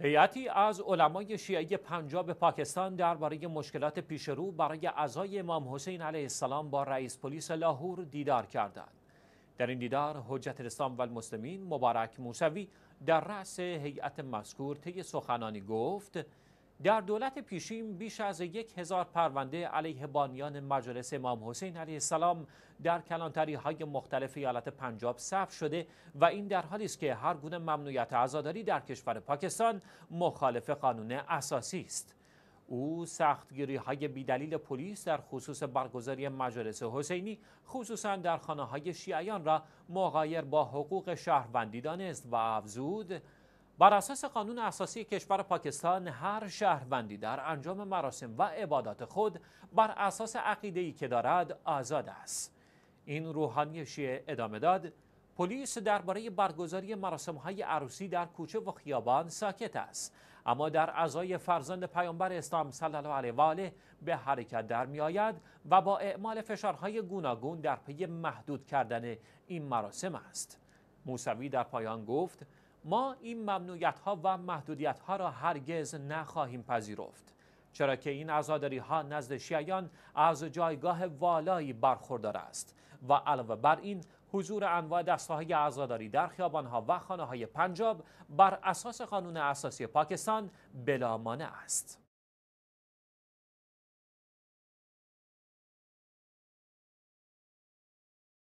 هیئتی از علمای شیعه پنجاب پاکستان درباره مشکلات پیشرو برای اعضای امام حسین علیه السلام با رئیس پلیس لاهور دیدار کردند. در این دیدار حجت الاسلام و المسلمین مبارک موسوی در رأس هیئت مذکور طی سخنانی گفت در دولت پیشین بیش از یک هزار پرونده علیه بانیان مجلس امام حسین علیه السلام در کلانتری های مختلف ایالت پنجاب ثبت شده و این در حالی است که هر گونه ممنوعیت عزاداری در کشور پاکستان مخالف قانون اساسی است. او سختگیری های بیدلیل پلیس در خصوص برگزاری مجلس حسینی خصوصا در خانه های شیعیان را مغایر با حقوق شهروندی دانست و افزود بر اساس قانون اساسی کشور پاکستان هر شهروندی در انجام مراسم و عبادات خود بر اساس ای که دارد آزاد است این روحانی شیعه ادامه داد پلیس درباره برگزاری مراسم های عروسی در کوچه و خیابان ساکت است اما در ازای فرزند پیامبر اسلام صلی الله علیه و آله به حرکت در می آید و با اعمال فشارهای گوناگون در پی محدود کردن این مراسم است موسوی در پایان گفت ما این ممنوعیت ها و محدودیت ها را هرگز نخواهیم پذیرفت چرا که این ازاداری ها نزد شیعیان از جایگاه والایی برخوردار است و علاوه بر این حضور انواع دسته های ازاداری در خیابان ها و خانه های پنجاب بر اساس قانون اساسی پاکستان بلامانع است